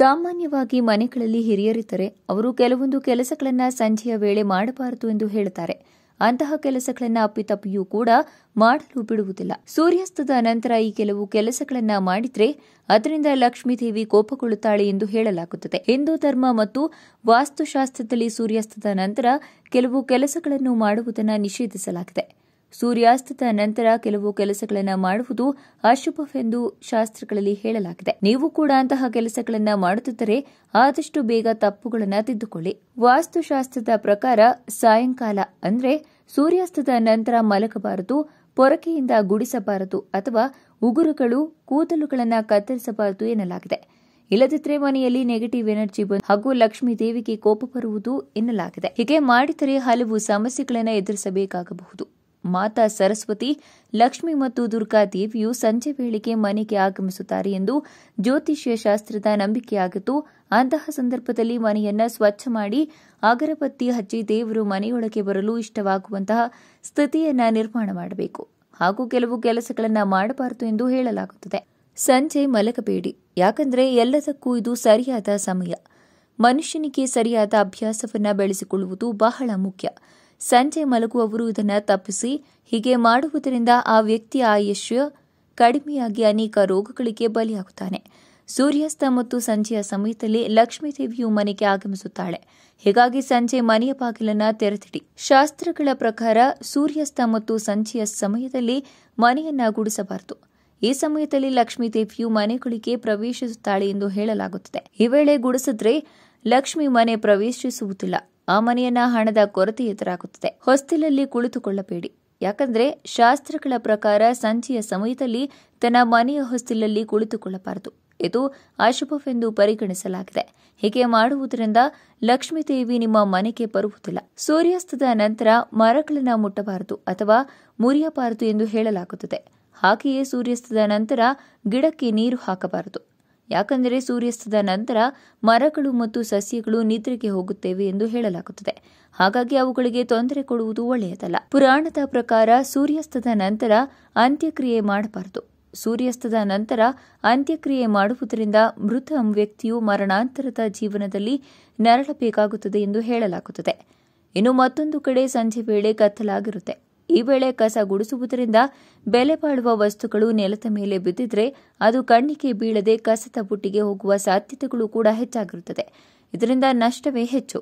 ಸಾಮಾನ್ಯವಾಗಿ ಮನೆಗಳಲ್ಲಿ ಹಿರಿಯರಿದ್ದರೆ ಅವರು ಕೆಲವೊಂದು ಕೆಲಸಗಳನ್ನು ಸಂಜೆಯ ವೇಳೆ ಮಾಡಬಾರದು ಎಂದು ಹೇಳುತ್ತಾರೆ ಅಂತಹ ಕೆಲಸಗಳನ್ನು ಅಪ್ಪಿತಪ್ಪಿಯೂ ಕೂಡ ಮಾಡಲು ಬಿಡುವುದಿಲ್ಲ ಸೂರ್ಯಾಸ್ತದ ನಂತರ ಈ ಕೆಲವು ಕೆಲಸಗಳನ್ನು ಮಾಡಿದ್ರೆ ಅದರಿಂದ ಲಕ್ಷ್ಮೀದೇವಿ ಕೋಪಗೊಳ್ಳುತ್ತಾಳೆ ಎಂದು ಹೇಳಲಾಗುತ್ತದೆ ಹಿಂದೂ ಧರ್ಮ ಮತ್ತು ವಾಸ್ತುಶಾಸ್ತ್ರದಲ್ಲಿ ಸೂರ್ಯಾಸ್ತದ ನಂತರ ಕೆಲವು ಕೆಲಸಗಳನ್ನು ಮಾಡುವುದನ್ನು ನಿಷೇಧಿಸಲಾಗಿದೆ ಸೂರ್ಯಾಸ್ತದ ನಂತರ ಕೆಲವು ಕೆಲಸಗಳನ್ನು ಮಾಡುವುದು ಅಶುಭವೆಂದು ಶಾಸ್ತ್ರಗಳಲ್ಲಿ ಹೇಳಲಾಗಿದೆ ನೀವು ಕೂಡ ಅಂತಹ ಕೆಲಸಗಳನ್ನು ಮಾಡುತ್ತಿದ್ದರೆ ಆದಷ್ಟು ಬೇಗ ತಪ್ಪುಗಳನ್ನು ತಿದ್ದುಕೊಳ್ಳಿ ವಾಸ್ತುಶಾಸ್ತ್ರದ ಪ್ರಕಾರ ಸಾಯಂಕಾಲ ಅಂದರೆ ಸೂರ್ಯಾಸ್ತದ ನಂತರ ಮಲಗಬಾರದು ಪೊರಕೆಯಿಂದ ಗುಡಿಸಬಾರದು ಅಥವಾ ಉಗುರುಗಳು ಕೂದಲುಗಳನ್ನು ಕತ್ತರಿಸಬಾರದು ಎನ್ನಲಾಗಿದೆ ಇಲ್ಲದಿದ್ದರೆ ಮನೆಯಲ್ಲಿ ನೆಗೆಟಿವ್ ಎನರ್ಜಿ ಬಂದು ಹಾಗೂ ಲಕ್ಷ್ಮೀ ದೇವಿಗೆ ಕೋಪ ಬರುವುದು ಎನ್ನಲಾಗಿದೆ ಹೀಗೆ ಮಾಡಿದರೆ ಹಲವು ಸಮಸ್ಯೆಗಳನ್ನು ಎದುರಿಸಬೇಕಾಗಬಹುದು ಮಾತಾ ಸರಸ್ವತಿ ಲಕ್ಷ್ಮಿ ಮತ್ತು ದುರ್ಗಾ ದೇವಿಯು ಸಂಜೆ ವೇಳೆಗೆ ಮನೆಗೆ ಆಗಮಿಸುತ್ತಾರೆ ಎಂದು ಜ್ಯೋತಿಷ್ಯ ಶಾಸ್ತ್ರದ ನಂಬಿಕೆಯಾಗಿತ್ತು ಅಂತಹ ಸಂದರ್ಭದಲ್ಲಿ ಮನೆಯನ್ನ ಸ್ವಚ್ಛ ಮಾಡಿ ಅಗರಬತ್ತಿ ಹಚ್ಚಿ ದೇವರು ಮನೆಯೊಳಗೆ ಬರಲು ಇಷ್ಟವಾಗುವಂತಹ ಸ್ಥಿತಿಯನ್ನ ನಿರ್ಮಾಣ ಮಾಡಬೇಕು ಹಾಗೂ ಕೆಲವು ಕೆಲಸಗಳನ್ನು ಮಾಡಬಾರದು ಎಂದು ಹೇಳಲಾಗುತ್ತದೆ ಸಂಜೆ ಮಲಗಬೇಡಿ ಯಾಕಂದ್ರೆ ಎಲ್ಲದಕ್ಕೂ ಇದು ಸರಿಯಾದ ಸಮಯ ಮನುಷ್ಯನಿಗೆ ಸರಿಯಾದ ಅಭ್ಯಾಸವನ್ನ ಬೆಳೆಸಿಕೊಳ್ಳುವುದು ಬಹಳ ಮುಖ್ಯ ಸಂಜೆ ಮಲಗುವವರು ಇದನ್ನು ತಪ್ಪಿಸಿ ಹೀಗೆ ಮಾಡುವುದರಿಂದ ಆ ವ್ಯಕ್ತಿಯ ಆಯುಷ್ಯ ಕಡಿಮೆಯಾಗಿ ಅನೇಕ ರೋಗಗಳಿಗೆ ಬಲಿಯಾಗುತ್ತಾನೆ ಸೂರ್ಯಾಸ್ತ ಮತ್ತು ಸಂಜೆಯ ಸಮಯದಲ್ಲಿ ಲಕ್ಷ್ಮೀದೇವಿಯು ಮನೆಗೆ ಆಗಮಿಸುತ್ತಾಳೆ ಹೀಗಾಗಿ ಸಂಜೆ ಮನೆಯ ಬಾಗಿಲನ್ನ ತೆರೆದಿಡಿ ಶಾಸ್ತ್ರಗಳ ಪ್ರಕಾರ ಸೂರ್ಯಾಸ್ತ ಮತ್ತು ಸಂಜೆಯ ಸಮಯದಲ್ಲಿ ಮನೆಯನ್ನ ಗುಡಿಸಬಾರದು ಈ ಸಮಯದಲ್ಲಿ ಲಕ್ಷ್ಮೀದೇವಿಯು ಮನೆಗಳಿಗೆ ಪ್ರವೇಶಿಸುತ್ತಾಳೆ ಎಂದು ಹೇಳಲಾಗುತ್ತದೆ ಈ ವೇಳೆ ಗುಡಿಸಿದ್ರೆ ಲಕ್ಷ್ಮಿ ಮನೆ ಪ್ರವೇಶಿಸುವುದಿಲ್ಲ ಆ ಮನೆಯನ್ನ ಹಣದ ಕೊರತೆ ಎದುರಾಗುತ್ತದೆ ಹೊಸ್ತಿಲಲ್ಲಿ ಕುಳಿತುಕೊಳ್ಳಬೇಡಿ ಯಾಕಂದ್ರೆ ಶಾಸ್ತ್ರಗಳ ಪ್ರಕಾರ ಸಂಜೆಯ ಸಮಯದಲ್ಲಿ ತನ್ನ ಮನೆಯ ಹೊಸ್ತಿಲಲ್ಲಿ ಕುಳಿತುಕೊಳ್ಳಬಾರದು ಇದು ಅಶುಭವೆಂದು ಪರಿಗಣಿಸಲಾಗಿದೆ ಹೀಗೆ ಮಾಡುವುದರಿಂದ ಲಕ್ಷ್ಮೀದೇವಿ ದೇವಿ ನಿಮ್ಮ ಮನೆಗೆ ಬರುವುದಿಲ್ಲ ಸೂರ್ಯಾಸ್ತದ ನಂತರ ಮರಗಳನ್ನು ಮುಟ್ಟಬಾರದು ಅಥವಾ ಮುರಿಯಬಾರದು ಎಂದು ಹೇಳಲಾಗುತ್ತದೆ ಹಾಗೆಯೇ ಸೂರ್ಯಾಸ್ತದ ನಂತರ ಗಿಡಕ್ಕೆ ನೀರು ಹಾಕಬಾರದು ಯಾಕಂದರೆ ಸೂರ್ಯಾಸ್ತದ ನಂತರ ಮರಗಳು ಮತ್ತು ಸಸ್ಯಗಳು ನಿದ್ರೆಗೆ ಹೋಗುತ್ತೇವೆ ಎಂದು ಹೇಳಲಾಗುತ್ತದೆ ಹಾಗಾಗಿ ಅವುಗಳಿಗೆ ತೊಂದರೆ ಕೊಡುವುದು ಒಳ್ಳೆಯದಲ್ಲ ಪುರಾಣದ ಪ್ರಕಾರ ಸೂರ್ಯಾಸ್ತದ ನಂತರ ಅಂತ್ಯಕ್ರಿಯೆ ಮಾಡಬಾರದು ಸೂರ್ಯಾಸ್ತದ ನಂತರ ಅಂತ್ಯಕ್ರಿಯೆ ಮಾಡುವುದರಿಂದ ಮೃತ ವ್ಯಕ್ತಿಯು ಮರಣಾಂತರದ ಜೀವನದಲ್ಲಿ ನರಳಬೇಕಾಗುತ್ತದೆ ಎಂದು ಹೇಳಲಾಗುತ್ತದೆ ಇನ್ನು ಮತ್ತೊಂದು ಕಡೆ ಸಂಜೆ ವೇಳೆ ಕತ್ತಲಾಗಿರುತ್ತೆ ಈ ವೇಳೆ ಕಸ ಗುಡಿಸುವುದರಿಂದ ಬೆಲೆ ಬಾಳುವ ವಸ್ತುಗಳು ನೆಲದ ಮೇಲೆ ಬಿದ್ದಿದ್ರೆ ಅದು ಕಣ್ಣಿಗೆ ಬೀಳದೆ ಕಸದ ಬುಟ್ಟಿಗೆ ಹೋಗುವ ಸಾಧ್ಯತೆಗಳು ಕೂಡ ಹೆಚ್ಚಾಗಿರುತ್ತದೆ ಇದರಿಂದ ನಷ್ಟವೇ ಹೆಚ್ಚು